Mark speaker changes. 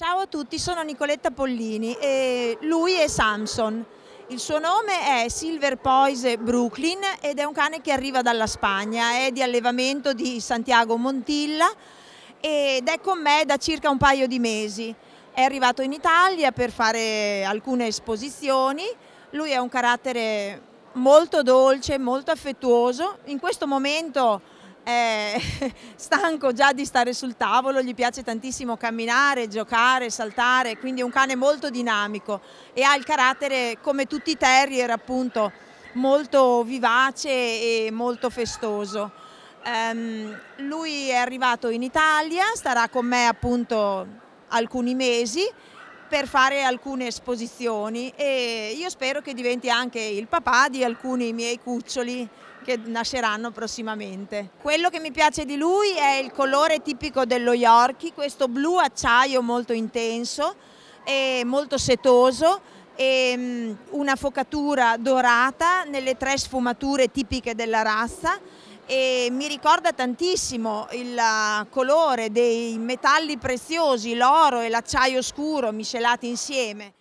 Speaker 1: Ciao a tutti, sono Nicoletta Pollini e lui è Samson. Il suo nome è Silver Poise Brooklyn ed è un cane che arriva dalla Spagna, è di allevamento di Santiago Montilla ed è con me da circa un paio di mesi. È arrivato in Italia per fare alcune esposizioni, lui è un carattere molto dolce, molto affettuoso, in questo momento è stanco già di stare sul tavolo, gli piace tantissimo camminare, giocare, saltare, quindi è un cane molto dinamico e ha il carattere come tutti i terrier appunto molto vivace e molto festoso. Um, lui è arrivato in Italia, starà con me appunto alcuni mesi per fare alcune esposizioni e io spero che diventi anche il papà di alcuni miei cuccioli che nasceranno prossimamente. Quello che mi piace di lui è il colore tipico dello Yorkie, questo blu acciaio molto intenso e molto setoso e mm, una focatura dorata nelle tre sfumature tipiche della razza e mi ricorda tantissimo il eh, colore dei metalli preziosi, l'oro e l'acciaio scuro miscelati insieme.